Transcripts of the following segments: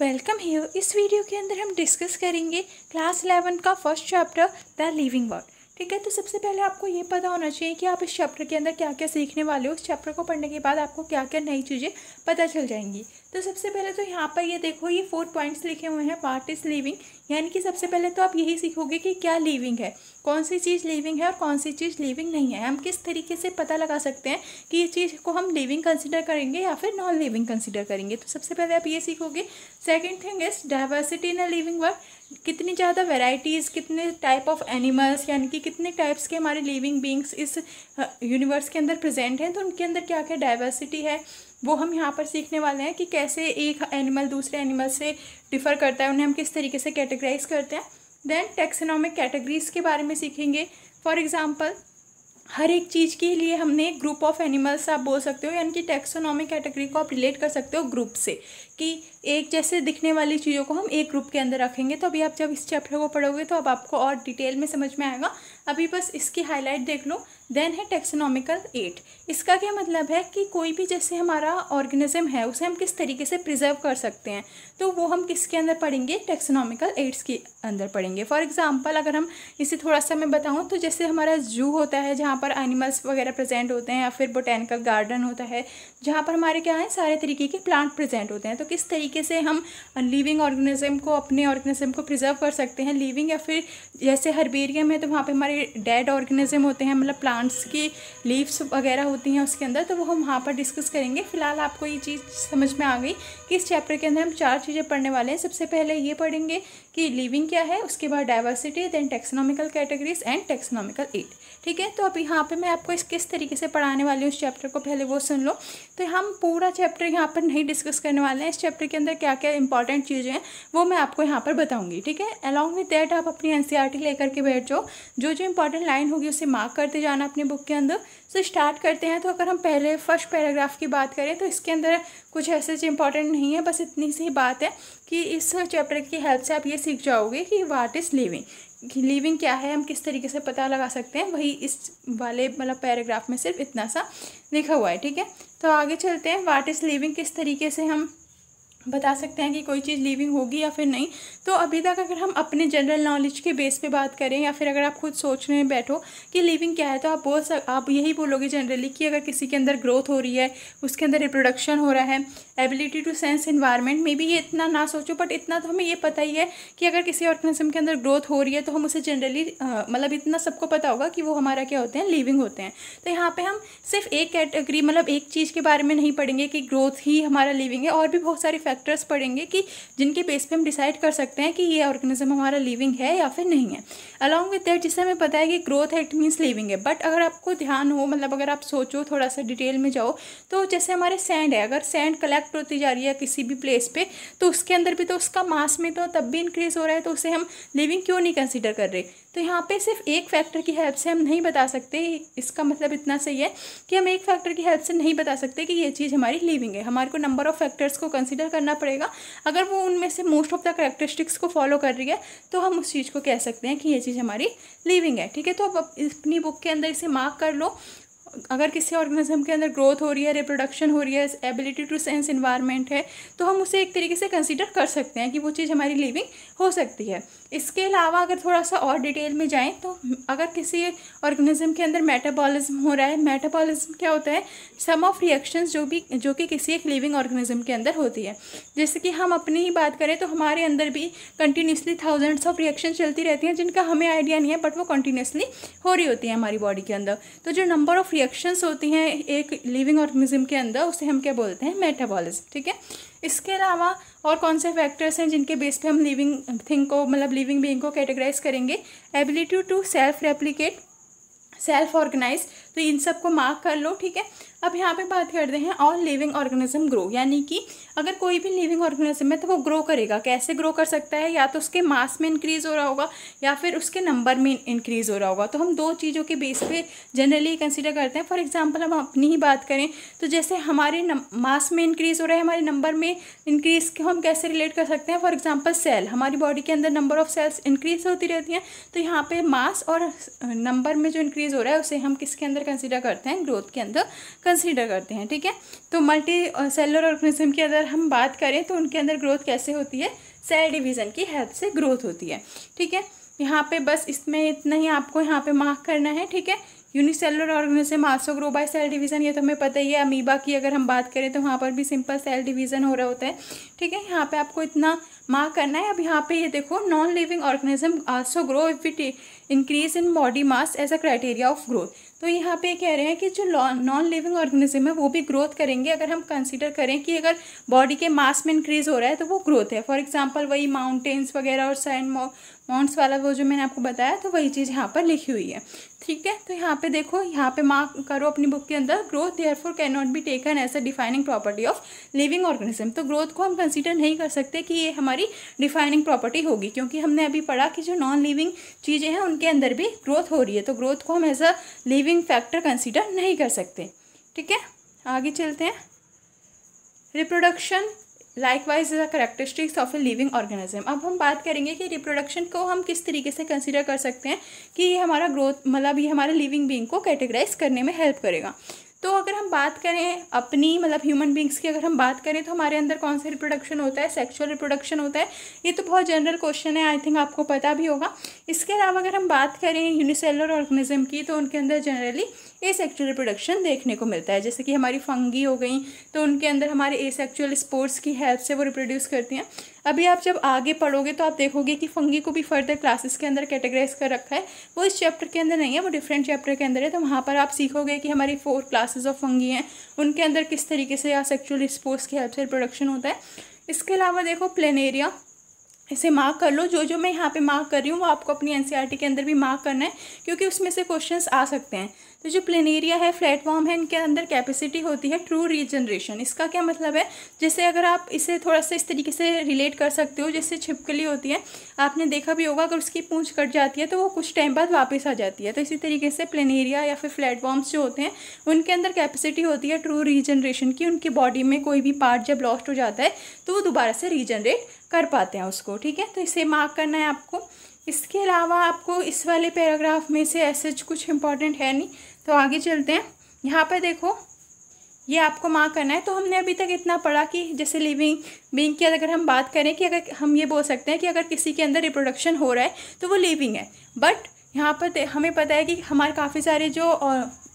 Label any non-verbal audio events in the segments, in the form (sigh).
Welcome hair इस video के अंदर हम डिस्कस करेंगे क्लास 11 का first chapter the living world ठीक है तो सबसे पहले आपको ये पता होना चाहिए कि आप इस चैप्टर के अंदर क्या क्या सीखने वाले हो इस चैप्टर को पढ़ने के बाद आपको क्या क्या नई चीज़ें पता चल जाएंगी तो सबसे पहले तो यहाँ पर ये देखो ये फोर पॉइंट्स लिखे हुए हैं वाट इज़ लिविंग यानी कि सबसे पहले तो आप यही सीखोगे कि क्या लिविंग है कौन सी चीज़ लिविंग है और कौन सी चीज़ लिविंग नहीं है हम किस तरीके से पता लगा सकते हैं कि ये चीज़ को हम लिविंग कंसिडर करेंगे या फिर नॉन लिविंग कंसिडर करेंगे तो सबसे पहले आप ये सीखोगे second thing is diversity in a living world कितनी ज़्यादा वेराइटीज़ कितने टाइप ऑफ एनिमल्स यानी कि कितने टाइप्स के हमारे लिविंग बींग्स इस यूनिवर्स के अंदर प्रेजेंट हैं तो उनके अंदर क्या क्या डाइवर्सिटी है वो हम यहाँ पर सीखने वाले हैं कि कैसे एक एनिमल दूसरे एनिमल से डिफ़र करता है उन्हें हम किस तरीके से कैटेगराइज करते हैं देन टेक्सोनॉमिक कैटेगरीज़ के बारे में सीखेंगे फॉर एग्ज़ाम्पल हर एक चीज़ के लिए हमने ग्रुप ऑफ एनिमल्स आप बोल सकते हो यानी कि टेक्सोनॉमिक कैटेगरी को आप रिलेट कर सकते हो ग्रुप से कि एक जैसे दिखने वाली चीज़ों को हम एक ग्रुप के अंदर रखेंगे तो अभी आप जब इस चैप्टर को पढ़ोगे तो अब आपको और डिटेल में समझ में आएगा अभी बस इसकी हाईलाइट देख लो देन है टेक्सोनॉमिकल एट इसका क्या मतलब है कि कोई भी जैसे हमारा ऑर्गेनिज्म है उसे हम किस तरीके से प्रिजर्व कर सकते हैं तो वो हम किसके अंदर पढ़ेंगे टेक्सोनॉमिकल एड्स के अंदर पढ़ेंगे फॉर एग्जांपल अगर हम इसे थोड़ा सा मैं बताऊँ तो जैसे हमारा जू होता है जहाँ पर एनिमल्स वगैरह प्रेजेंट होते हैं या फिर बोटेनिकल गार्डन होता है जहाँ पर हमारे क्या हैं सारे तरीके के प्लांट प्रेजेंट होते हैं तो किस तरीके से हम लिविंग ऑर्गेनिज्म को अपने ऑर्गेनिज्म को प्रिजर्व कर सकते हैं लिविंग या फिर जैसे हरबेरियम है तो वहाँ पर हमारे डेड ऑर्गेनिज्म होते हैं मतलब प्लांट प्लांट्स की लीव्स वगैरह होती हैं उसके अंदर तो वो हम वहाँ पर डिस्कस करेंगे फ़िलहाल आपको ये चीज़ समझ में आ गई कि इस चैप्टर के अंदर हम चार चीज़ें पढ़ने वाले हैं सबसे पहले ये पढ़ेंगे कि लिविंग क्या है उसके बाद diversity then taxonomical categories and taxonomical aid ठीक है तो अब यहाँ पर मैं आपको इस किस तरीके से पढ़ाने वाली हूँ उस चैप्टर को पहले वो सुन लो तो हम पूरा चैप्टर यहाँ पर नहीं डिस्कस करने वाले हैं इस चैप्टर के अंदर क्या क्या इंपॉर्टेंट चीज़ें हैं वो मैं आपको यहाँ पर बताऊँगी ठीक है अलॉन्ग विथ दैट आप अपनी एन e लेकर के बैठ जाओ जो जो इंपॉर्टेंट लाइन होगी उसे मार्क करते जाना अपनी बुक के अंदर सो स्टार्ट करते हैं तो अगर हम पहले फर्स्ट पैराग्राफ की बात करें तो इसके अंदर कुछ ऐसे इंपॉर्टेंट नहीं है बस इतनी सी बात है कि इस चैप्टर की हेल्प से आप ये सीख जाओगे कि वाट इज़ लिविंग लिविंग क्या है हम किस तरीके से पता लगा सकते हैं वही इस वाले मतलब पैराग्राफ में सिर्फ इतना सा लिखा हुआ है ठीक है तो आगे चलते हैं वाट इज़ लिविंग किस तरीके से हम बता सकते हैं कि कोई चीज़ लिविंग होगी या फिर नहीं तो अभी तक अगर हम अपने जनरल नॉलेज के बेस पे बात करें या फिर अगर आप खुद सोचने में बैठो कि लिविंग क्या है तो आप बोल सक आप यही बोलोगे जनरली कि अगर किसी के अंदर ग्रोथ हो रही है उसके अंदर रिप्रोडक्शन हो रहा है ability to sense environment maybe ये इतना ना सोचो बट इतना तो हमें ये पता ही है कि अगर किसी ऑर्गेनिज्म के अंदर ग्रोथ हो रही है तो हम उसे जनरली मतलब इतना सबको पता होगा कि वो हमारा क्या होते हैं लिविंग होते हैं तो यहाँ पर हम सिर्फ एक कैटेगरी मतलब एक चीज़ के बारे में नहीं पढ़ेंगे कि ग्रोथ ही हमारा लिविंग है और भी बहुत सारे फैक्टर्स पड़ेंगे कि जिनके बेस पे हम डिसाइड कर सकते हैं कि ये ऑर्गेनिज्म हमारा लिविंग है या फिर नहीं है अलॉन्ग विद दैट जिससे हमें पता है कि ग्रोथ है इट मीन्स लिविंग है बट अगर आपको ध्यान हो मतलब अगर आप सोचो थोड़ा सा डिटेल में जाओ तो जैसे हमारे सैंड है अगर सैंड कलेक्ट होती जा रही है किसी भी प्लेस पर तो उसके अंदर भी तो उसका मास में तो तब भी इंक्रीज़ हो रहा है तो उसे हम लिविंग क्यों नहीं कंसिडर कर रहे तो यहाँ पे सिर्फ एक फैक्टर की हेल्प से हम नहीं बता सकते इसका मतलब इतना सही है कि हम एक फैक्टर की हेल्प से नहीं बता सकते कि ये चीज़ हमारी लिविंग है हमारे को नंबर ऑफ़ फैक्टर्स को कंसिडर करना पड़ेगा अगर वो उनमें से मोस्ट ऑफ द करेक्टरिस्टिक्स को फॉलो कर रही है तो हम उस चीज़ को कह सकते हैं कि ये चीज़ हमारी लिविंग है ठीक है तो अब अपनी बुक के अंदर इसे मार्क कर लो अगर किसी ऑर्गेनिज्म के अंदर ग्रोथ हो रही है रिप्रोडक्शन हो रही है एबिलिटी टू सेंस इन्वायरमेंट है तो हम उसे एक तरीके से कंसिडर कर सकते हैं कि वो चीज़ हमारी लिविंग हो सकती है इसके अलावा अगर थोड़ा सा और डिटेल में जाएँ तो अगर किसी ऑर्गेनिज्म के अंदर मेटाबॉलिज्म हो रहा है मेटाबॉलिज्म क्या होता है सम ऑफ रिएक्शन जो भी जो कि किसी एक लिविंग ऑर्गेनिज्म के अंदर होती है जैसे कि हम अपनी ही बात करें तो हमारे अंदर भी कंटिन्यूसली थाउजेंड्स ऑफ रिएक्शन चलती रहती हैं जिनका हमें आइडिया नहीं है बट वो कंटिन्यूसली हो रही होती है हमारी बॉडी के अंदर तो जो नंबर ऑफ़ रिएक्शंस होती हैं एक लिविंग ऑर्गेनिज्म के अंदर उसे हम क्या बोलते हैं मेटाबॉलिज्म ठीक है इसके अलावा और कौन से फैक्टर्स हैं जिनके बेस पे हम लिविंग थिंग को मतलब लिविंग बीइंग को कैटेगराइज करेंगे ability to self replicate self organize तो इन सब को मार्क कर लो ठीक है अब यहाँ पे बात करते हैं ऑल लिविंग ऑर्गेनिज्म ग्रो यानी कि अगर कोई भी लिविंग ऑर्गेनिज्म है तो वो ग्रो करेगा कैसे ग्रो कर सकता है या तो उसके मास में इंक्रीज़ हो रहा होगा या फिर उसके नंबर में इंक्रीज़ हो रहा होगा तो हम दो चीज़ों के बेस पे जनरली कंसिडर करते हैं फॉर एग्जाम्पल हम अपनी ही बात करें तो जैसे हमारे मास में इंक्रीज़ हो रहा है हमारे नंबर में इंक्रीज़ को हम कैसे रिलेट कर सकते हैं फॉर एग्ज़ाम्पल सेल हमारी बॉडी के अंदर नंबर ऑफ़ सेल्स इंक्रीज़ होती रहती हैं तो यहाँ पर मास और नंबर में जो इंक्रीज़ हो रहा है उसे हम किसके अंदर कंसिडर करते हैं ग्रोथ के अंदर कंसीडर करते हैं ठीक है तो मल्टी सेलर ऑर्गेनिज्म की अगर हम बात करें तो उनके अंदर ग्रोथ कैसे होती है सेल डिवीज़न की हेल्प से ग्रोथ होती है ठीक है यहाँ पे बस इसमें इतना ही आपको यहाँ पे मार्क करना है ठीक है unicellular organism also grow by cell division ये तो हमें पता ही है अमीबा की अगर हम बात करें तो वहाँ पर भी सिंपल सेल डिवीज़न हो रहा होता है ठीक है यहाँ पे आपको इतना मार्क करना है अब यहाँ पे ये यह देखो non living organism also grow if it increase in body mass as a criteria of growth तो यहाँ पे कह रहे हैं कि जो नॉन लिविंग ऑर्गेनिज्म है वो भी ग्रोथ करेंगे अगर हम कंसिडर करें कि अगर बॉडी के मास में इंक्रीज हो रहा है तो वो ग्रोथ है फॉर एग्जांपल वही माउंटेन्स वगैरह और सैंड माउंट्स वाला वो जो मैंने आपको बताया तो वही चीज़ यहाँ पर लिखी हुई है ठीक है तो यहाँ पे देखो यहाँ पे मार्क करो अपनी बुक के अंदर growth therefore can not be taken as a defining property of living organism तो ग्रोथ को हम कंसिडर नहीं कर सकते कि ये हमारी डिफाइनिंग प्रॉपर्टी होगी क्योंकि हमने अभी पढ़ा कि जो नॉन लिविंग चीज़ें हैं उनके अंदर भी ग्रोथ हो रही है तो ग्रोथ को हम as a living giving factor consider नहीं कर सकते ठीक है आगे चलते हैं reproduction likewise is a characteristics of a living organism अब हम बात करेंगे कि रिप्रोडक्शन को हम किस तरीके से कंसिडर कर सकते हैं कि ये हमारा ग्रोथ मतलब ये हमारे लिविंग बींग को कैटेगराइज करने में हेल्प करेगा तो अगर हम बात करें अपनी मतलब ह्यूमन बींग्स की अगर हम बात करें तो हमारे अंदर कौन सा रिप्रोडक्शन होता है सेक्सुअल रिप्रोडक्शन होता है ये तो बहुत जनरल क्वेश्चन है आई थिंक आपको पता भी होगा इसके अलावा अगर हम बात करें यूनिसेलर ऑर्गेनिज्म की तो उनके अंदर जनरली ए सेक्चुअल रिप्रोडक्शन देखने को मिलता है जैसे कि हमारी फंगी हो गई तो उनके अंदर हमारे ए सेक्चुअल स्पोर्ट्स की हेल्प से वो रिप्रोड्यूस करती हैं अभी आप जब आगे पढ़ोगे तो आप देखोगे कि फंगी को भी फर्दर क्लासेस के अंदर कैटेगराइज कर रखा है वो इस चैप्टर के अंदर नहीं है वो डिफरेंट चैप्टर के अंदर है तो वहाँ पर आप सीखोगे कि हमारी फोर क्लासेज ऑफ फंगी हैं उनके अंदर किस तरीके से या सेक्चुअल स्पोर्ट्स की हेल्प से रिप्रोडक्शन होता है इसके अलावा देखो प्लेनेरिया इसे मार्क कर लो जो जो मैं यहाँ पे मार्क कर रही हूँ वो आपको अपनी एनसीईआरटी e के अंदर भी मार्क करना है क्योंकि उसमें से क्वेश्चंस आ सकते हैं तो जो प्लेनेरिया है फ्लैटफॉर्म है इनके अंदर कैपेसिटी होती है ट्रू रीजनरेशन इसका क्या मतलब है जैसे अगर आप इसे थोड़ा सा इस तरीके से रिलेट कर सकते हो जैसे छिपकली होती है आपने देखा भी होगा अगर उसकी पूँछ कट जाती है तो वो कुछ टाइम बाद वापस आ जाती है तो इसी तरीके से प्लेनेरिया या फिर फ्लैटफॉर्म्स जो होते हैं उनके अंदर कैपेसिटी होती है ट्रू रीजनरेशन की उनकी बॉडी में कोई भी पार्ट जब लॉस्ट हो जाता है तो वो दोबारा से रीजनरेट कर पाते हैं उसको ठीक है तो इसे मार्क करना है आपको इसके अलावा आपको इस वाले पैराग्राफ में से ऐसे कुछ इंपॉर्टेंट है नहीं तो आगे चलते हैं यहाँ पर देखो ये आपको माँ करना है तो हमने अभी तक इतना पढ़ा कि जैसे लिविंग बींग की अगर हम बात करें कि अगर हम ये बोल सकते हैं कि अगर किसी के अंदर रिप्रोडक्शन हो रहा है तो वो लिविंग है बट यहाँ पर हमें पता है कि हमारे काफ़ी सारे जो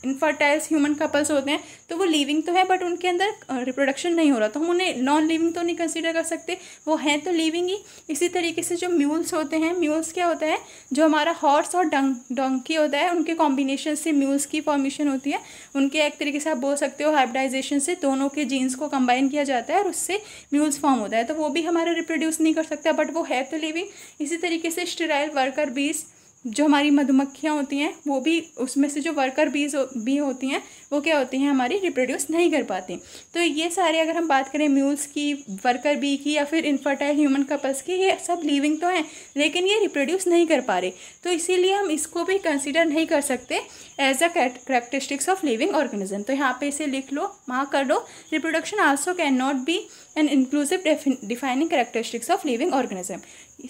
इनफर्टाइल्स ह्यूमन कपल्स होते हैं तो वो लिविंग तो है बट उनके अंदर रिप्रोडक्शन नहीं हो रहा तो हम उन्हें नॉन लिविंग तो नहीं कंसिडर कर सकते वो हैं तो लिविंग ही इसी तरीके से जो म्यूल्स होते हैं म्यूल्स क्या होता है जो हमारा हॉर्स और डंग डोंकी होता है उनके कॉम्बिनेशन से म्यूल्स की फॉर्मेशन होती है उनके एक तरीके से आप बोल सकते हो हाइब्रिडाइजेशन से दोनों के जीन्स को कंबाइन किया जाता है और उससे म्यूल्स फॉर्म होता है तो वो भी हमारा रिप्रोड्यूस नहीं कर सकता बट वो है तो लिविंग इसी तरीके से स्टेराइल वर्कर बीज जो हमारी मधुमक्खियाँ होती हैं वो भी उसमें से जो वर्कर बीज भी होती हैं वो क्या होती हैं हमारी रिप्रोड्यूस नहीं कर पाती तो ये सारे अगर हम बात करें म्यूल्स की वर्कर बी की या फिर इनफर्टाइल ह्यूमन कपल्स की ये सब लिविंग तो हैं लेकिन ये रिप्रोड्यूस नहीं कर पा रहे तो इसीलिए हम इसको भी कंसिडर नहीं कर सकते as a characteristics of living organism तो यहाँ पे इसे लिख लो माँ कर लो reproduction also can not be an inclusive defining characteristics of living organism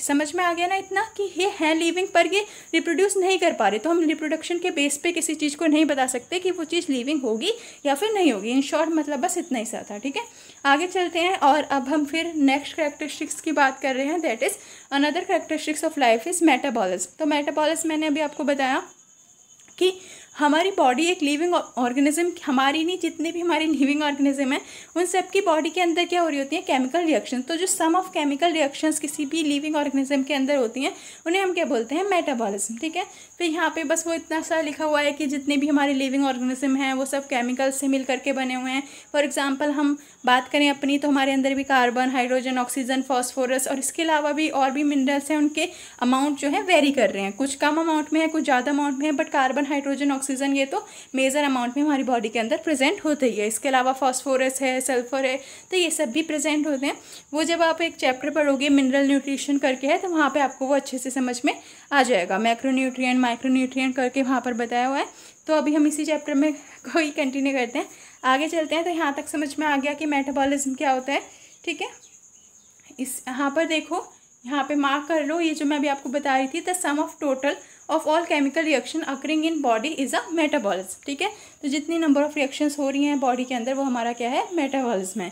समझ में आ गया ना इतना कि ये है लिविंग पर ये रिप्रोड्यूस नहीं कर पा रहे तो हम रिप्रोडक्शन के बेस पे किसी चीज़ को नहीं बता सकते कि वो चीज़ लिविंग होगी या फिर नहीं होगी इन शॉर्ट मतलब बस इतना ही सा था ठीक है आगे चलते हैं और अब हम फिर नेक्स्ट करेक्टरिस्टिक्स की बात कर रहे हैं that is another characteristics of life is metabolism तो मेटाबॉलिज्म मैंने अभी आपको बताया कि हमारी बॉडी एक लिविंग ऑर्गेनिज्म हमारी नहीं जितने भी हमारे लिविंग ऑर्गेनिज्म हैं उन सब की बॉडी के अंदर क्या हो रही होती है केमिकल रिएक्शन तो जो सम ऑफ केमिकल रिएक्शंस किसी भी लिविंग ऑर्गेनिज्म के अंदर होती हैं उन्हें हम क्या बोलते हैं मेटाबॉलिज्म ठीक है तो यहाँ पे बस वो इतना सा लिखा हुआ है कि जितने भी हमारे लिविंग ऑर्गेनिज्म हैं वो सब केमिकल से मिल करके बने हुए हैं फॉर एग्जाम्पल हम बात करें अपनी तो हमारे अंदर भी कार्बन हाइड्रोजन ऑक्सीजन फॉस्फोरस और इसके अलावा भी और भी मिनरल्स हैं उनके अमाउंट जो है वेरी कर रहे हैं कुछ कम अमाउंट में है कुछ ज़्यादा अमाउंट में है बट कार्बन हाइड्रोजन ऑक्सीजन ये तो मेजर अमाउंट में हमारी बॉडी के अंदर प्रेजेंट होते ही है इसके अलावा फॉस्फोरस है सल्फर है तो ये सब भी प्रेजेंट होते हैं वो जब आप एक चैप्टर पढ़ोगे मिनरल न्यूट्रिशन करके है तो वहाँ पर आपको वो अच्छे से समझ में आ जाएगा माइक्रो माइक्रोन्यूट्रिएंट करके वहाँ पर बताया हुआ है तो अभी हम इसी चैप्टर में (laughs) कोई कंटिन्यू करते हैं आगे चलते हैं तो यहाँ तक समझ में आ गया कि मेटाबॉलिज्म क्या होता है ठीक है इस यहाँ पर देखो यहाँ पे मार्क कर लो ये जो मैं अभी आपको बता रही थी the sum of total of all chemical reaction occurring in body is a metabolism ठीक है तो जितनी नंबर ऑफ रिएक्शंस हो रही हैं बॉडी के अंदर वो हमारा क्या है मेटाबॉलिज्म है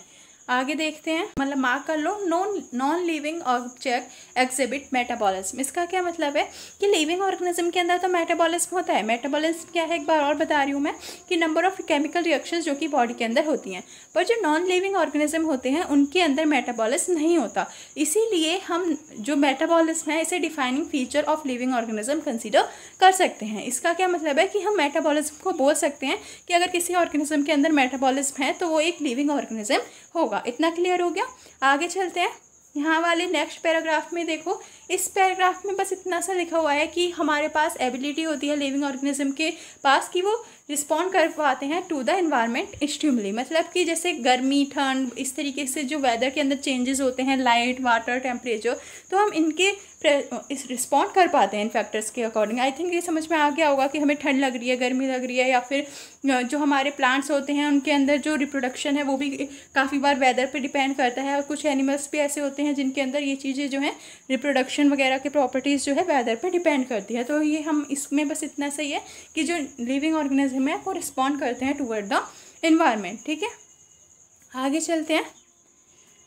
आगे देखते हैं मतलब मार्क कर लो non non living object exhibit metabolism इसका क्या मतलब है कि लिविंग ऑर्गेनिज्म के अंदर तो मेटाबॉलिज्म होता है मेटाबॉलिज्म क्या है एक बार और बता रही हूँ मैं कि नंबर ऑफ केमिकल रिएक्शन जो कि बॉडी के अंदर होती हैं पर जो नॉन लिविंग ऑर्गेनिज्म होते हैं उनके अंदर मेटाबॉलिज्म नहीं होता इसीलिए हम जो मेटाबॉलिज्म है इसे defining feature of living organism consider कर सकते हैं इसका क्या मतलब है कि हम मेटाबॉलिज्म को बोल सकते हैं कि अगर किसी ऑर्गेनिज्म के अंदर मेटाबॉलिज्म है तो वो एक लिविंग ऑर्गेनिज्म होगा इतना क्लियर हो गया आगे चलते हैं यहाँ वाले नेक्स्ट पैराग्राफ में देखो इस पैराग्राफ में बस इतना सा लिखा हुआ है कि हमारे पास एबिलिटी होती है लिविंग ऑर्गेनिज्म के पास कि वो रिस्पॉन्ड कर पाते हैं टू द इन्वायरमेंट स्ट्यूमली मतलब कि जैसे गर्मी ठंड इस तरीके से जो वेदर के अंदर चेंजेस होते हैं लाइट वाटर टेम्परेचर तो हम इनके इस रिस्पॉन्ड कर पाते हैं इन फैक्टर्स के अकॉर्डिंग आई थिंक ये समझ में आ गया होगा कि हमें ठंड लग रही है गर्मी लग रही है या फिर जो हमारे प्लांट्स होते हैं उनके अंदर जो रिप्रोडक्शन है वो भी काफ़ी बार वेदर पर डिपेंड करता है और कुछ एनिमल्स भी ऐसे होते हैं जिनके अंदर ये चीज़ें जो हैं रिप्रोडक्शन वगैरह के प्रॉपर्टीज़ जो है वेदर पर डिपेंड करती है तो ये हम इसमें बस इतना सही है कि जो लिविंग ऑर्गेनिज्म है वो रिस्पॉन्ड करते हैं टूवर्ड द इन्वायरमेंट ठीक है आगे चलते हैं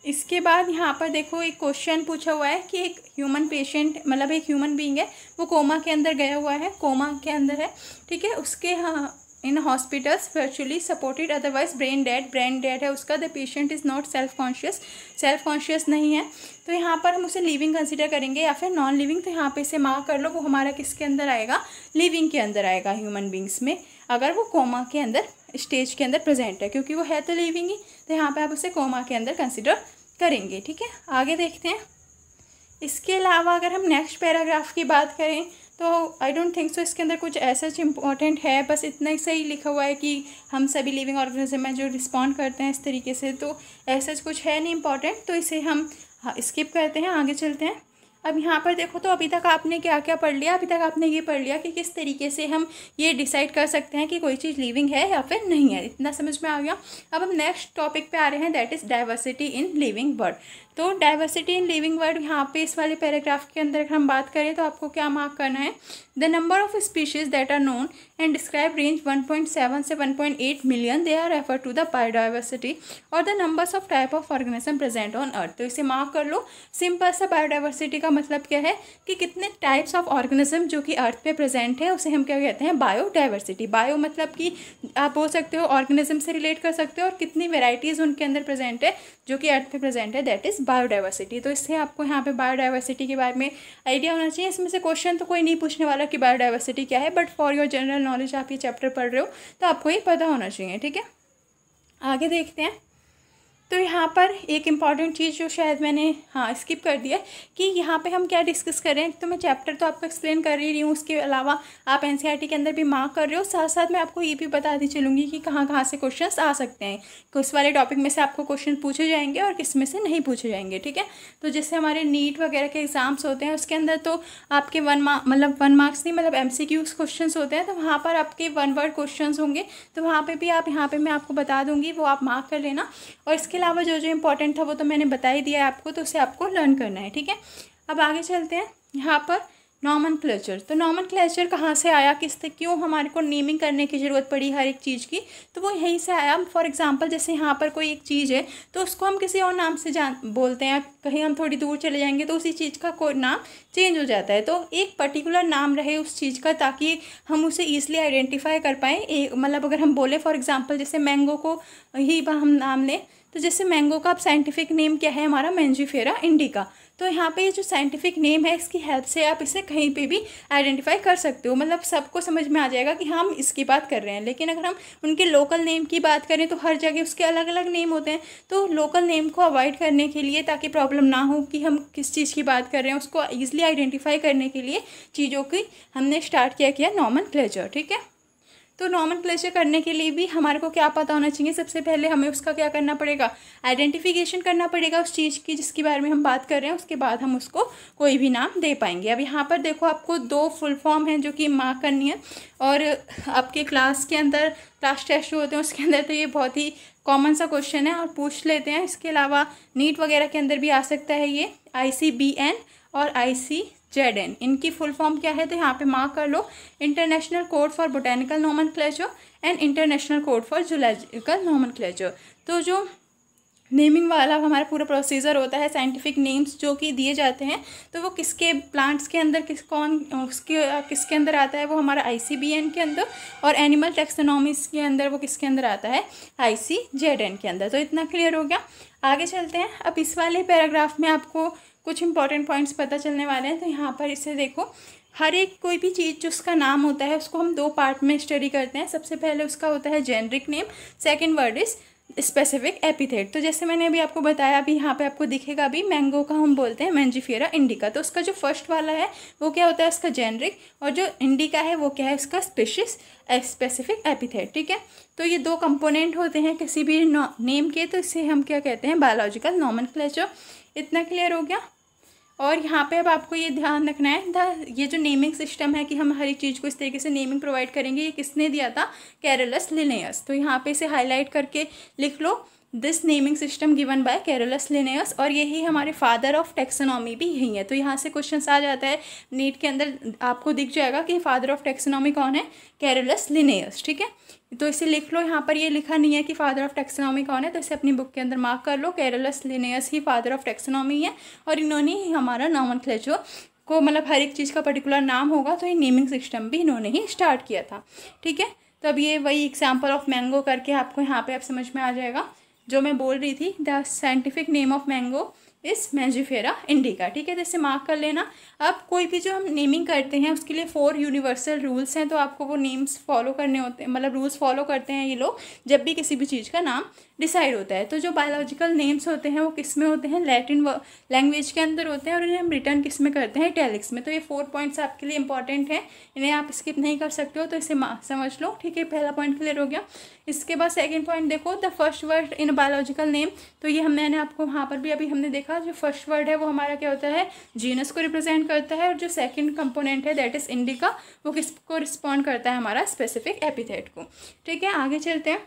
इसके बाद यहाँ पर देखो एक क्वेश्चन पूछा हुआ है कि एक ह्यूमन पेशेंट मतलब एक ह्यूमन बीइंग है वो कोमा के अंदर गया हुआ है कोमा के अंदर है ठीक है उसके हाँ in hospitals virtually supported otherwise brain dead brain dead है उसका the patient is not self conscious self conscious नहीं है तो यहाँ पर हम उसे लिविंग कंसिडर करेंगे या फिर नॉन लिविंग तो यहाँ पे इसे मार्क कर लो वो हमारा किसके अंदर आएगा लिविंग के अंदर आएगा ह्यूमन बींग्स में अगर वो कोमा के अंदर स्टेज के अंदर प्रेजेंट है क्योंकि वो है तो लिविंग ही तो यहाँ पर आप उसे कोमा के अंदर कंसिडर करेंगे ठीक है आगे देखते हैं इसके अलावा अगर हम नेक्स्ट पैराग्राफ की बात करें तो आई डोंट थिंक सो इसके अंदर कुछ ऐसा इंपॉर्टेंट है बस इतना ही सही लिखा हुआ है कि हम सभी लिविंग ऑर्गेनिज्म है जो रिस्पॉन्ड करते हैं इस तरीके से तो ऐसा कुछ है नहीं इम्पॉर्टेंट तो इसे हम स्किप हाँ, करते हैं आगे चलते हैं अब यहाँ पर देखो तो अभी तक आपने क्या क्या पढ़ लिया अभी तक आपने ये पढ़ लिया कि किस तरीके से हम ये डिसाइड कर सकते हैं कि कोई चीज़ लिविंग है या फिर नहीं है इतना समझ में आ गया अब हम नेक्स्ट टॉपिक पे आ रहे हैं that is diversity in living world तो डाइवर्सिटी इन लिविंग वर्ड यहाँ पे इस वाले पैराग्राफ के अंदर अगर हम बात करें तो आपको क्या मार्क करना है the number of species that are known and describe range 1.7 से 1.8 million they are refer to the biodiversity और the numbers of type of organism present on earth तो इसे मार्क कर लो सिंपल सा बायोडाइवर्सिटी का मतलब क्या है कि कितने टाइप्स ऑफ ऑर्गेनिज्म जो कि अर्थ पे प्रेजेंट है उसे हम क्या कहते हैं बायोडाइवर्सिटी बायो मतलब कि आप बोल सकते हो ऑर्गेनिज्म से रिलेट कर सकते हो और कितनी वेराइटीज़ उनके अंदर प्रेजेंट है जो कि अर्थ पे प्रेजेंट है दैट इज़ बायोडाइवर्सिटी तो इससे आपको यहाँ पे बायोडाइवर्सिटी के बारे में आइडिया होना चाहिए इसमें से क्वेश्चन तो कोई नहीं पूछने वाला कि बायोडाइवर्सिटी क्या है but for your general knowledge आप ये चैप्टर पढ़ रहे हो तो आपको ये पता होना चाहिए ठीक है आगे देखते हैं तो यहाँ पर एक इम्पॉर्टेंट चीज़ जो शायद मैंने हाँ स्किप कर दिया कि यहाँ पे हम क्या डिस्कस कर रहे हैं तो मैं चैप्टर तो आपको एक्सप्लेन कर ही रही हूँ उसके अलावा आप एन e के अंदर भी मार्क कर रहे हो साथ साथ मैं आपको ये भी बताती चलूँगी कि कहाँ कहाँ से क्वेश्चन आ सकते हैं उस तो वाले टॉपिक में से आपको क्वेश्चन पूछे जाएंगे और किस में से नहीं पूछे जाएंगे ठीक है तो जैसे हमारे नीट वगैरह के एग्ज़ाम्स होते हैं उसके अंदर तो आपके वन मार्क मतलब वन मार्क्स नहीं मतलब एम सी क्वेश्चन होते हैं तो वहाँ पर आपके वन वर्ड क्वेश्चन होंगे तो वहाँ पर भी आप यहाँ पर मैं आपको बता दूँगी वो आप मार्क कर लेना और इसके इसके अलावा जो जो इम्पोर्टेंट था वो तो मैंने बता ही दिया है आपको तो उसे आपको लर्न करना है ठीक है अब आगे चलते हैं यहाँ पर नॉमन क्लेचर तो नॉमन क्लेचर कहाँ से आया किस तक क्यों हमारे को नेमिंग करने की ज़रूरत पड़ी हर एक चीज़ की तो वो यहीं से आया फॉर एग्जांपल जैसे यहाँ पर कोई एक चीज़ है तो उसको हम किसी और नाम से जान बोलते हैं कहीं हम थोड़ी दूर चले जाएंगे तो उसी चीज़ का कोई नाम चेंज हो जाता है तो एक पर्टिकुलर नाम रहे उस चीज़ का ताकि हम उसे ईजिली आइडेंटिफाई कर पाएँ मतलब अगर हम बोले फॉर एग्ज़ाम्पल जैसे मैंगो को ही हम नाम लें तो जैसे मैंगो का अब साइंटिफिक नेम क्या है हमारा मैंजीफेरा इंडिका तो यहाँ पे जो साइंटिफिक नेम है इसकी हेल्प से आप इसे कहीं पे भी आइडेंटिफाई कर सकते हो मतलब सबको समझ में आ जाएगा कि हम इसकी बात कर रहे हैं लेकिन अगर हम उनके लोकल नेम की बात करें तो हर जगह उसके अलग अलग नेम होते हैं तो लोकल नेम को अवॉइड करने के लिए ताकि प्रॉब्लम ना हो कि हम किस चीज़ की बात कर रहे हैं उसको ईजिली आइडेंटिफाई करने के लिए चीज़ों की हमने स्टार्ट किया किया नॉर्मल क्लेजर ठीक है तो नॉर्मल क्लेशर करने के लिए भी हमारे को क्या पता होना चाहिए सबसे पहले हमें उसका क्या करना पड़ेगा आइडेंटिफिकेशन करना पड़ेगा उस चीज़ की जिसके बारे में हम बात कर रहे हैं उसके बाद हम उसको कोई भी नाम दे पाएंगे अब यहाँ पर देखो आपको दो फुल फॉर्म हैं जो कि मार्क करनी है और आपके क्लास के अंदर क्लास टेस्ट होते हैं उसके अंदर तो ये बहुत ही कॉमन सा क्वेश्चन है और पूछ लेते हैं इसके अलावा नीट वगैरह के अंदर भी आ सकता है ये आई सी बी एन और आई सी जेड एन इनकी फुल फॉर्म क्या है तो यहाँ पे मार्क कर लो international code for botanical nomen and international code for zoological nomen तो जो नेमिंग वाला हमारा पूरा प्रोसीजर होता है साइंटिफिक नेम्स जो कि दिए जाते हैं तो वो किसके प्लांट्स के अंदर किस कौन उसके किसके अंदर आता है वो हमारा आई के अंदर और एनिमल टेक्सोनॉमिक्स के अंदर वो किसके अंदर आता है आईसीजेडएन के अंदर तो इतना क्लियर हो गया आगे चलते हैं अब इस वाले पैराग्राफ में आपको कुछ इंपॉर्टेंट पॉइंट्स पता चलने वाले हैं तो यहाँ पर इसे देखो हर एक कोई भी चीज़ जो उसका नाम होता है उसको हम दो पार्ट में स्टडी करते हैं सबसे पहले उसका होता है generic name second word is specific epithet तो जैसे मैंने अभी आपको बताया अभी यहाँ पे आपको दिखेगा अभी मैंगो का हम बोलते हैं मैंजीफेरा इंडिका तो उसका जो फर्स्ट वाला है वो क्या होता है उसका जेनरिक और जो इंडिका है वो क्या है उसका स्पेशिस स्पेसिफिक एपिथेट ठीक है तो ये दो कंपोनेंट होते हैं किसी भी नेम के तो इसे हम क्या कहते हैं बायोलॉजिकल नॉमन इतना क्लियर हो गया और यहाँ पे अब आपको ये ध्यान रखना है द ये जो नेमिंग सिस्टम है कि हम हर एक चीज़ को इस तरीके से नेमिंग प्रोवाइड करेंगे ये किसने दिया था कैरलस लिनेस तो यहाँ पे इसे हाईलाइट करके लिख लो this naming system given by Carolus Linnaeus और यही हमारे फादर ऑफ टेक्सोनॉमी भी यही है तो यहाँ से क्वेश्चन आ जाता है नीट के अंदर आपको दिख जाएगा कि फादर ऑफ टेक्सोनॉमी कौन है कैरोलस लिनेस ठीक है तो इसे लिख लो यहाँ पर ये लिखा नहीं है कि फादर ऑफ टेक्सोनॉमी कौन है तो इसे अपनी बुक के अंदर मार्क कर लो कैरोलस लिनेस ही फादर ऑफ टेक्सोनॉमी है और इन्होंने ही हमारा नॉमन को मतलब हर एक चीज़ का पर्टिकुलर नाम होगा तो ये नेमिंग सिस्टम भी इन्होंने ही स्टार्ट किया था ठीक है तो अब ये वही एग्जाम्पल ऑफ मैंगो करके आपको यहाँ पे आप समझ में आ जाएगा जो मैं बोल रही थी the scientific name of mango is Mangifera indica ठीक है जैसे तो मार्क कर लेना अब कोई भी जो हम नेमिंग करते हैं उसके लिए फोर यूनिवर्सल रूल्स हैं तो आपको वो नेम्स फॉलो करने होते हैं मतलब रूल्स फॉलो करते हैं ये लोग जब भी किसी भी चीज़ का नाम डिसाइड होता है तो जो बायोलॉजिकल नेम्स होते हैं वो किस में होते हैं लैटिन लैंग्वेज के अंदर होते हैं और इन्हें हम रिटर्न किस में करते हैं टेलिक्स में तो ये फोर पॉइंट्स आपके लिए इंपॉर्टेंट हैं इन्हें आप स्किप नहीं कर सकते हो तो इसे समझ लो ठीक है पहला पॉइंट क्लियर हो गया इसके बाद सेकेंड पॉइंट देखो the first word in biological name तो ये हम मैंने आपको वहाँ पर भी अभी हमने देखा का जो फर्स्ट वर्ड है वो हमारा क्या होता है जीनस को रिप्रेजेंट करता है और जो सेकंड कंपोनेंट है दैट इज़ इंडिका वो किस को रिस्पॉन्ड करता है हमारा स्पेसिफिक एपिथेट को ठीक है आगे चलते हैं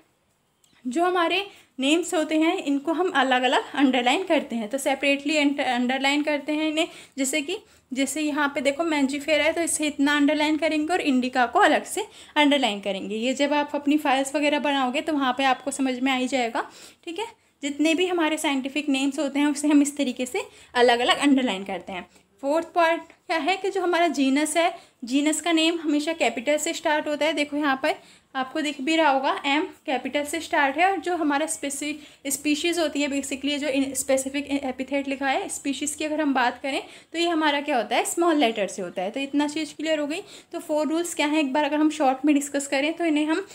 जो हमारे नेम्स होते हैं इनको हम अलग अलग अंडरलाइन करते हैं तो सेपरेटली अंडरलाइन करते हैं इन्हें जैसे कि जैसे यहाँ पे देखो मैंजीफेयर है तो इसे इतना अंडरलाइन करेंगे और इंडिका को अलग से अंडरलाइन करेंगे ये जब आप अपनी फाइल्स वगैरह बनाओगे तो वहाँ पे आपको समझ में आ ही जाएगा ठीक है जितने भी हमारे साइंटिफिक नेम्स होते हैं उसे हम इस तरीके से अलग अलग अंडरलाइन करते हैं फोर्थ पार्ट क्या है कि जो हमारा जीनस है जीनस का नेम हमेशा कैपिटल से स्टार्ट होता है देखो यहाँ पर आपको दिख भी रहा होगा एम कैपिटल से स्टार्ट है और जो हमारा स्पेसिफिक स्पीशीज़ होती है बेसिकली जो स्पेसिफिक एपिथेट लिखा है स्पीशीज़ की अगर हम बात करें तो ये हमारा क्या होता है स्मॉल लेटर से होता है तो इतना चीज़ क्लियर हो गई तो फोर रूल्स क्या है एक बार अगर हम शॉर्ट में डिस्कस करें तो इन्हें हम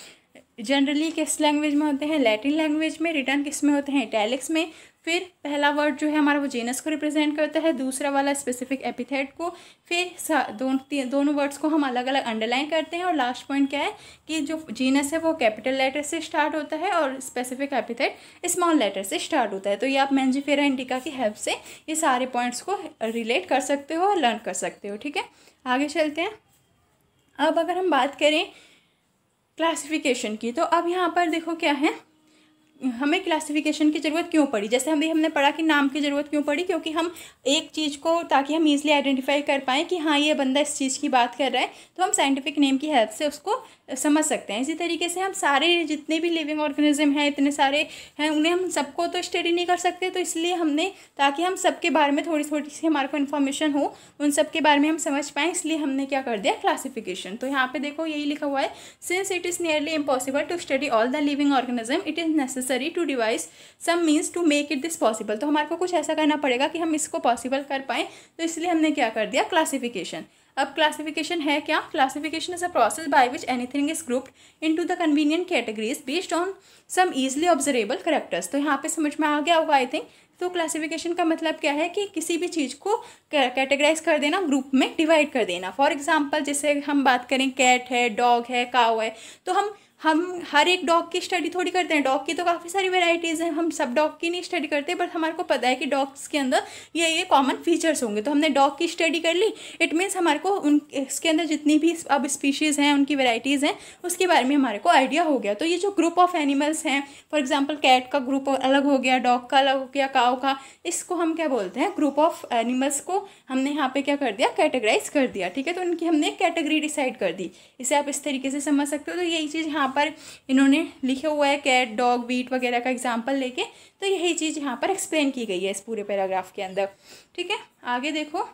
जनरली किस लैंग्वेज में होते हैं लैटिन लैंग्वेज में रिटर्न किस में होते हैं इटैलिक्स में फिर पहला वर्ड जो है हमारा वो जेनस को रिप्रेजेंट करता है दूसरा वाला स्पेसिफिक एपिथेट को फिर दोनों दोनों वर्ड्स को हम अलग अलग अंडरलाइन करते हैं और लास्ट पॉइंट क्या है कि जो जीनस है वो कैपिटल लेटर से स्टार्ट होता है और स्पेसिफिक एपिथेट स्मॉल लेटर से स्टार्ट होता है तो ये आप मैंजीफेरा इंडिका की हेल्प से ये सारे पॉइंट्स को रिलेट कर सकते हो और लर्न कर सकते हो ठीक है आगे चलते हैं अब अगर हम बात करें क्लासिफिकेशन की तो अब यहाँ पर देखो क्या है हमें क्लासिफिकेशन की ज़रूरत क्यों पड़ी जैसे अभी हमने पढ़ा कि नाम की ज़रूरत क्यों पड़ी क्योंकि हम एक चीज़ को ताकि हम ईजिली आइडेंटिफाई कर पाएँ कि हाँ ये बंदा इस चीज़ की बात कर रहा है तो हम साइंटिफिक नेम की हेल्प से उसको समझ सकते हैं इसी तरीके से हम सारे जितने भी लिविंग ऑर्गेनिज्म हैं इतने सारे हैं उन्हें हम सबको तो स्टडी नहीं कर सकते तो इसलिए हमने ताकि हम सबके बारे में थोड़ी थोड़ी सी हमारे को इन्फॉर्मेशन हो उन सब के बारे में हम समझ पाएँ इसलिए हमने क्या कर दिया क्लासिफिकेशन तो यहाँ पे देखो यही लिखा हुआ है since it is nearly impossible to study all the living organism it is necessary necessary to devise some means to make it this possible तो हमारे को कुछ ऐसा करना पड़ेगा कि हम इसको पॉसिबल कर पाएँ तो इसलिए हमने क्या कर दिया क्लासिफिकेशन अब क्लासिफिकेशन है क्या classification is a process by which anything is grouped into the convenient categories based on some easily observable characters तो यहाँ पे समझ में आ गया होगा आई थिंक तो क्लासिफिकेशन का मतलब क्या है कि किसी भी चीज़ को कैटेगराइज कर देना ग्रुप में डिवाइड कर देना फॉर एग्जाम्पल जैसे हम बात करें कैट है डॉग है काव है तो हम हम हर एक डॉग की स्टडी थोड़ी करते हैं डॉग की तो काफ़ी सारी वेराइटीज़ हैं हम सब डॉग की नहीं स्टडी करते बट हमारे को पता है कि डॉग्स के अंदर ये ये कॉमन फीचर्स होंगे तो हमने डॉग की स्टडी कर ली इट मीन्स हमारे को उन इसके अंदर जितनी भी अब स्पीशीज़ हैं उनकी वेराइटीज़ हैं उसके बारे में हमारे को आइडिया हो गया तो ये जो ग्रुप ऑफ एनिमल्स हैं फॉर एग्जाम्पल कैट का ग्रुप अलग हो गया डॉग का अलग हो गया काव का इसको हम क्या बोलते हैं ग्रुप ऑफ एनिमल्स को हमने यहाँ पर क्या कर दिया कैटेगराइज कर दिया ठीक है तो उनकी हमने एक कैटेगरी डिसाइड कर दी इसे आप इस तरीके से समझ सकते हो तो यही चीज़ यहाँ पर इन्होंने लिखे हुआ है कैट डॉग बीट वगैरह का एग्जाम्पल लेके तो यही चीज़ यहाँ पर एक्सप्लेन की गई है इस पूरे पैराग्राफ के अंदर ठीक है आगे देखो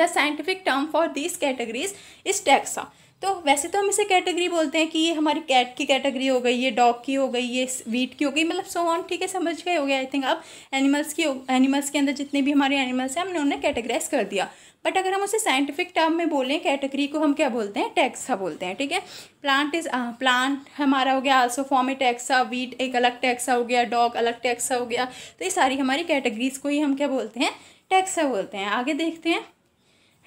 the scientific term for this categories is taxa तो वैसे तो हम इसे कैटेगरी बोलते हैं कि ये हमारी कैट की कैटेगरी हो गई ये डॉग की हो गई ये वीट की हो गई मतलब सो ऑन ठीक है समझ गए हो गया आई थिंक अब एनिमल्स की एनिमल्स के अंदर जितने भी हमारे एनिमल्स हैं हमने उन्हें कैटेगराइज कर दिया बट अगर हम उसे साइंटिफिक टर्म में बोलें कैटेगरी को हम क्या बोलते हैं टैक्सा बोलते हैं ठीक है प्लांट इज प्लांट हमारा हो गया also form a taxa wheat एक अलग टैक्सा हो गया डॉग अलग टैक्सा हो गया तो ये सारी हमारी कैटेगरीज को ही हम क्या बोलते हैं टैक्सा बोलते हैं आगे देखते हैं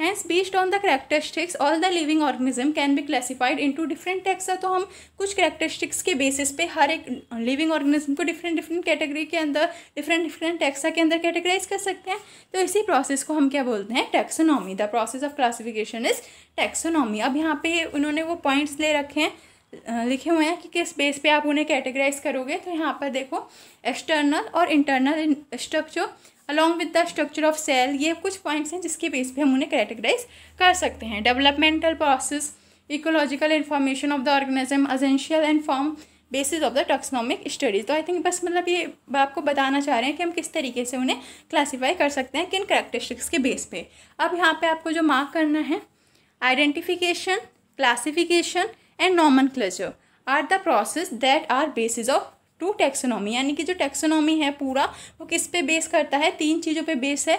hence based on the characteristics all the living organism can be classified into different taxa तो हम कुछ करेक्टरिस्टिक्स के बेसिस पे हर एक लिविंग ऑर्गेनिज्म को डिफरेंट डिफरेंट कैटेगरी के अंदर डिफरेंट डिफरेंट टैक्सा के अंदर कैटेगराइज कर सकते हैं तो इसी प्रोसेस को हम क्या बोलते हैं taxonomy the process of classification is taxonomy अब यहाँ पे उन्होंने वो पॉइंट्स ले रखे हैं लिखे हुए हैं कि किस बेस पे आप उन्हें कैटेगराइज करोगे तो यहाँ पर देखो एक्सटर्नल और internal structure along with the structure of cell ये कुछ पॉइंट्स हैं जिसके बेस पे हम उन्हें कैटेगराइज कर सकते हैं developmental process ecological information of the organism essential and form basis of the taxonomic studies तो आई थिंक बस मतलब ये आपको बताना चाह रहे हैं कि हम किस तरीके से उन्हें क्लासीफाई कर सकते हैं किन करेक्टरिस्टिक्स के बेस पे अब यहाँ पे आपको जो मार्क करना है आइडेंटिफिकेशन क्लासिफिकेशन एंड नॉमन are the process that are basis of to taxonomy यानी कि जो टैक्सोनॉमी है पूरा वो किस पे बेस करता है तीन चीज़ों पे बेस है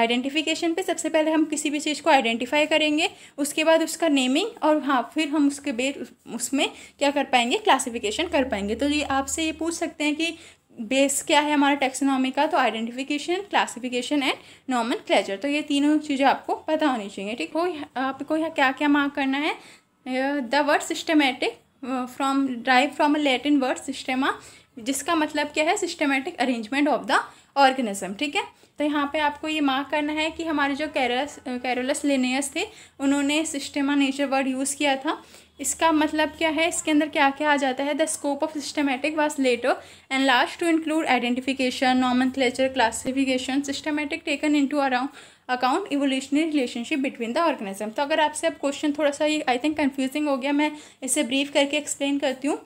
आइडेंटिफिकेशन पे सबसे पहले हम किसी भी चीज़ को आइडेंटिफाई करेंगे उसके बाद उसका नेमिंग और हाँ फिर हम उसके बेस उसमें क्या कर पाएंगे क्लासिफिकेशन कर पाएंगे तो ये आपसे ये पूछ सकते हैं कि बेस क्या है हमारा टेक्सोनॉमी का तो identification classification and nomenclature तो ये तीनों चीज़ें आपको पता होनी चाहिए ठीक हो आपको यहाँ क्या क्या मार्क करना है the word systematic from derive from a Latin word systema जिसका मतलब क्या है systematic arrangement of the organism ठीक है तो यहाँ पे आपको ये मार्क करना है कि हमारे जो कैरस कैरोलस लिनेयस थे उन्होंने सिस्टेमा नेचर वर्ड यूज़ किया था इसका मतलब क्या है इसके अंदर क्या क्या आ जाता है the scope of systematic was later and last to include identification nomenclature classification systematic taken into around account evolutionary relationship between the organism तो अगर आपसे अब क्वेश्चन थोड़ा सा ये आई थिंक कन्फ्यूजिंग हो गया मैं इसे ब्रीफ करके एक्सप्लेन करती हूँ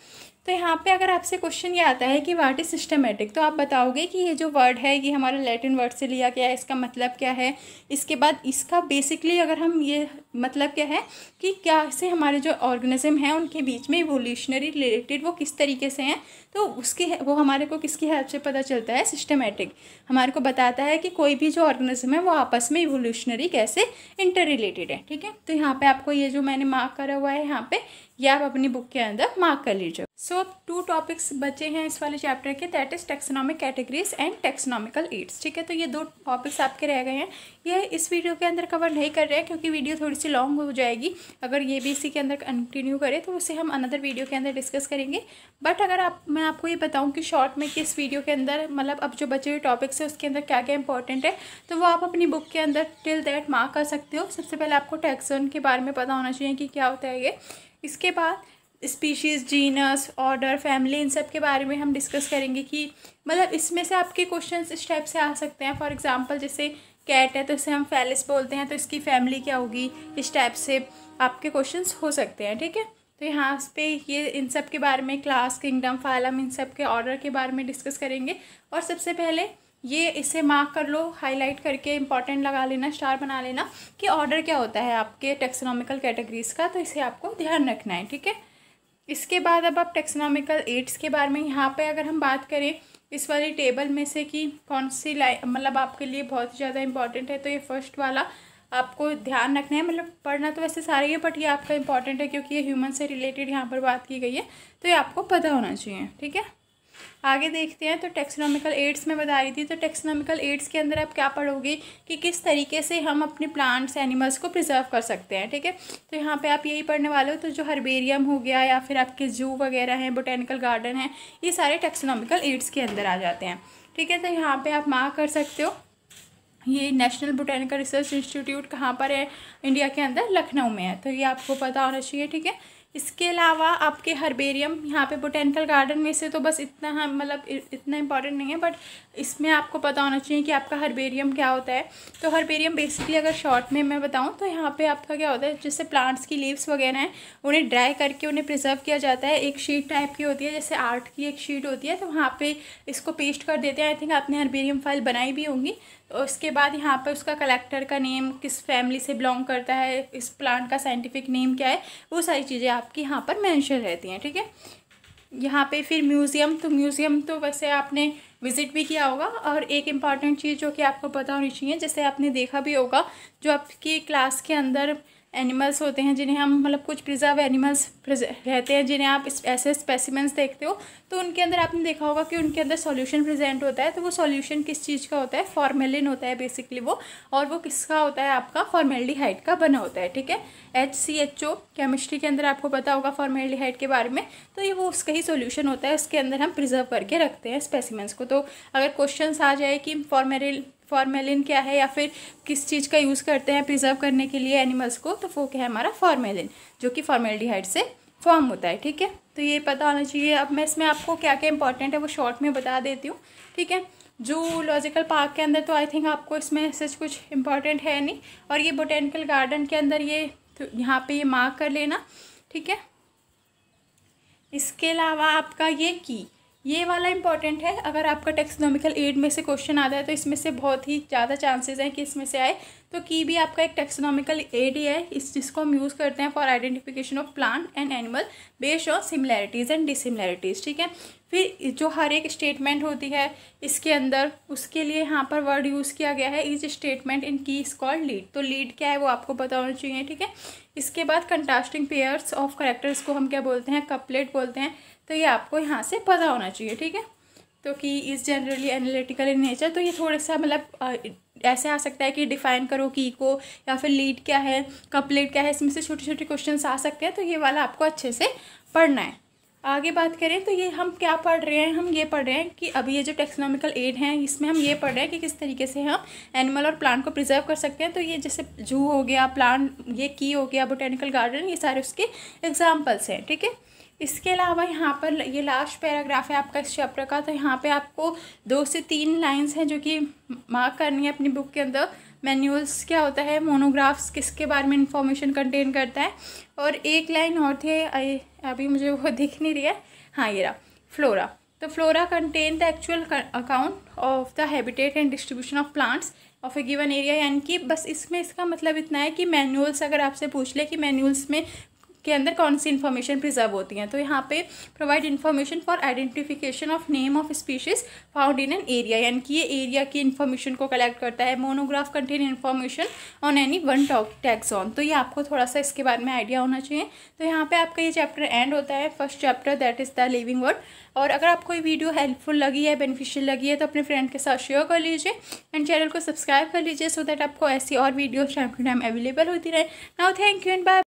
तो यहाँ पे अगर आपसे क्वेश्चन ये आता है कि वाट इज़ सिस्टमेटिक तो आप बताओगे कि ये जो वर्ड है ये हमारा लैटिन वर्ड से लिया गया है इसका मतलब क्या है इसके बाद इसका बेसिकली अगर हम ये मतलब क्या है कि क्या से हमारे जो ऑर्गेनिज्म हैं उनके बीच में इवोल्यूशनरी रिलेटेड वो किस तरीके से हैं तो उसके वो हमारे को किसकी हेल्प से पता चलता है सिस्टमेटिक हमारे को बताता है कि कोई भी जो ऑर्गेनिज्म है वो आपस में इवोल्यूशनरी कैसे इंटर रिलेटेड है ठीक है तो यहाँ पर आपको ये जो मैंने मार्क करा हुआ है यहाँ पर यह आप अपनी बुक के अंदर मार्क कर लीजिए सो टू टॉपिक्स बचे हैं इस वाले चैप्टर के that is taxonomic categories and taxonomical aids ठीक है तो ये दो टॉपिक्स आपके रह गए हैं ये इस वीडियो के अंदर कवर नहीं कर रहे हैं क्योंकि वीडियो थोड़ी सी से लॉन्ग हो जाएगी अगर ये भी इसी के अंदर कंटिन्यू करें तो उसे हम अनदर वीडियो के अंदर डिस्कस करेंगे बट अगर आप मैं आपको ये बताऊँ कि शॉर्ट में किस वीडियो के अंदर मतलब अब जो बचे हुए टॉपिक्स है उसके अंदर क्या क्या इंपॉर्टेंट है तो वो आप अपनी बुक के अंदर टिल दैट मार्क कर सकते हो सबसे पहले आपको टैक्सन के बारे में पता होना चाहिए कि क्या होता है ये इसके बाद स्पीशीज़ जीनस ऑर्डर फैमिली इन सब के बारे में हम डिस्कस करेंगे कि मतलब इसमें से आपके क्वेश्चन इस टाइप से आ सकते हैं फॉर एग्जांपल जैसे कैट है तो इसे हम फैलिस बोलते हैं तो इसकी फैमिली क्या होगी इस टाइप से आपके क्वेश्चंस हो सकते हैं ठीक है थेके? तो यहाँ पे ये इन सब के बारे में क्लास किंगडम फालम इन सब के ऑर्डर के बारे में डिस्कस करेंगे और सबसे पहले ये इसे मार्क कर लो हाईलाइट करके इंपॉर्टेंट लगा लेना स्टार बना लेना कि ऑर्डर क्या होता है आपके टेक्सोनॉमिकल कैटेगरीज का तो इसे आपको ध्यान रखना है ठीक है इसके बाद अब आप टेक्सोनॉमिकल एड्स के बारे में यहाँ पर अगर हम बात करें इस वाली टेबल में से कि कौन सी लाइन मतलब आपके लिए बहुत ही ज़्यादा इंपॉर्टेंट है तो ये फर्स्ट वाला आपको ध्यान रखना है मतलब पढ़ना तो वैसे सारे ही बट ये आपका इंपॉर्टेंट है क्योंकि ये ह्यूमन से रिलेटेड यहाँ पर बात की गई है तो ये आपको पता होना चाहिए ठीक है आगे देखते हैं तो टेक्सोनॉमिकल एड्स में बता रही थी तो टेक्सोनॉमिकल एड्स के अंदर आप क्या पढ़ोगे कि किस तरीके से हम अपने प्लांट्स एनिमल्स को प्रिजर्व कर सकते हैं ठीक है तो यहाँ पे आप यही पढ़ने वाले हो तो जो हर्बेरियम हो गया या फिर आपके जू वगैरह हैं बोटेनिकल गार्डन है ये सारे टेक्सोनॉमिकल एड्स के अंदर आ जाते हैं ठीक है तो यहाँ पर आप माँ कर सकते हो ये नेशनल बोटेनिकल रिसर्च इंस्टीट्यूट कहाँ पर है इंडिया के अंदर लखनऊ में है तो ये आपको पता होना चाहिए ठीक है इसके अलावा आपके हर्बेरियम यहाँ पे बोटेनिकल गार्डन में से तो बस इतना हाँ मतलब इतना इंपॉर्टेंट नहीं है बट इसमें आपको पता होना चाहिए कि आपका हर्बेरियम क्या होता है तो हर्बेरियम बेसिकली अगर शॉर्ट में मैं बताऊँ तो यहाँ पे आपका क्या होता है जैसे प्लांट्स की लीव्स वगैरह हैं उन्हें ड्राई करके उन्हें प्रिजर्व किया जाता है एक शीट टाइप की होती है जैसे आर्ट की एक शीट होती है तो वहाँ पर इसको पेस्ट कर देते हैं आई थिंक आपने हर्बेरियम फाइल बनाई भी होंगी उसके बाद यहाँ पर उसका कलेक्टर का नेम किस फैमिली से बिलोंग करता है इस प्लांट का साइंटिफिक नेम क्या है वो सारी चीज़ें आपकी यहाँ पर मैंशन रहती हैं ठीक है यहाँ पे फिर म्यूज़ियम तो म्यूज़ियम तो वैसे आपने विज़िट भी किया होगा और एक इम्पॉर्टेंट चीज़ जो कि आपको पता होनी चाहिए जैसे आपने देखा भी होगा जो आपकी क्लास के अंदर एनिमल्स होते हैं जिन्हें हम मतलब कुछ प्रिजर्व एनिमल्स रहते हैं जिन्हें आप ऐसे स्पेसिमेंस देखते हो तो उनके अंदर आपने देखा होगा कि उनके अंदर सॉल्यूशन प्रेजेंट होता है तो वो सॉल्यूशन किस चीज़ का होता है फॉर्मेलिन होता है बेसिकली वो और वो किसका होता है आपका फॉर्मेलिहाइड का बना होता है ठीक है H C H O chemistry के अंदर आपको पता होगा फॉर्मेलिहाइड के बारे में तो ये वो उसका ही सोल्यूशन होता है उसके अंदर हम प्रिजर्व करके रखते हैं स्पेसिमेंस को तो अगर क्वेश्चन आ जाए कि फॉर्मेलिन फॉर्मेलिन क्या है या फिर किस चीज़ का यूज़ करते हैं प्रिजर्व करने के लिए एनिमल्स को तो वो क्या है हमारा फॉर्मेलिन जो कि फॉर्मेलिहाइड से फॉर्म होता है ठीक है तो ये पता होना चाहिए अब मैं इसमें आपको क्या क्या इंपॉर्टेंट है वो शॉर्ट में बता देती हूँ ठीक है जूलॉजिकल पार्क के अंदर तो आई थिंक आपको इसमें सच कुछ इंपॉर्टेंट है नहीं और ये बोटेनिकल गार्डन के अंदर ये तो यहाँ पे ये मार्क कर लेना ठीक है इसके अलावा आपका ये की ये वाला इंपॉर्टेंट है अगर आपका टेक्सोनॉमिकल एड में से क्वेश्चन आता है तो इसमें से बहुत ही ज़्यादा चांसेस हैं कि इसमें से आए तो की भी आपका एक टेक्सोनॉमिकल एड ही है इस जिसको हम यूज़ करते हैं for identification of plant and animal based on similarities and dissimilarities ठीक है फिर जो हर एक स्टेटमेंट होती है इसके अंदर उसके लिए यहाँ पर वर्ड यूज़ किया गया है is statement in key is called lead तो लीड क्या है वो आपको पता होना चाहिए ठीक है इसके बाद कंट्रास्टिंग पेयर्स ऑफ करेक्टर्स को हम क्या बोलते हैं कपलेट बोलते हैं तो ये आपको यहाँ से पता होना चाहिए ठीक है तो key is generally analytical in nature तो ये थोड़ा सा मतलब ऐसे आ सकता है कि डिफ़ाइन करो की को या फिर लीड क्या है कपलेट क्या है इसमें से छोटे छोटे क्वेश्चन आ सकते हैं तो ये वाला आपको अच्छे से पढ़ना है आगे बात करें तो ये हम क्या पढ़ रहे हैं हम ये पढ़ रहे हैं कि अभी ये जो टेक्सोनॉमिकल एड हैं इसमें हम ये पढ़ रहे हैं कि किस तरीके से हम एनिमल और प्लांट को प्रिजर्व कर सकते हैं तो ये जैसे जू हो गया प्लांट ये की हो गया बोटेनिकल गार्डन ये सारे उसके एग्जाम्पल्स हैं ठीक है इसके अलावा यहाँ पर ये लास्ट पैराग्राफ है आपका इस चैप्टर का तो यहाँ पे आपको दो से तीन लाइंस हैं जो कि मार्क करनी है अपनी बुक के अंदर मैन्यूल्स क्या होता है मोनोग्राफ्स किसके बारे में इंफॉर्मेशन कंटेन करता है और एक लाइन और थी अभी मुझे वो दिख नहीं रही है हाँ ये रहा फ्लोरा तो flora contain the actual account of the habitat and distribution of plants of a given area यानी कि बस इसमें इसका मतलब इतना है कि मैनुअल्स अगर आपसे पूछ ले कि मैनुअल्स में के अंदर कौन सी इन्फॉर्मेशन प्रिजर्व होती हैं तो यहाँ पे provide information for identification of name of species found in an area यानी कि ये एरिया की इन्फॉर्मेशन को कलेक्ट करता है monograph contain information on any one taxon तो ये आपको थोड़ा सा इसके बारे में आइडिया होना चाहिए तो यहाँ पर आपका ये चैप्टर एंड होता है first chapter that is the living world और अगर आपको ये वीडियो हेल्पफुल लगी है बेनिफिशियल लगी है तो अपने फ्रेंड के साथ शेयर कर लीजिए एंड चैनल को सब्सक्राइब कर लीजिए सो दैट आपको ऐसी और videos time to time available होती रहे now thank you and bye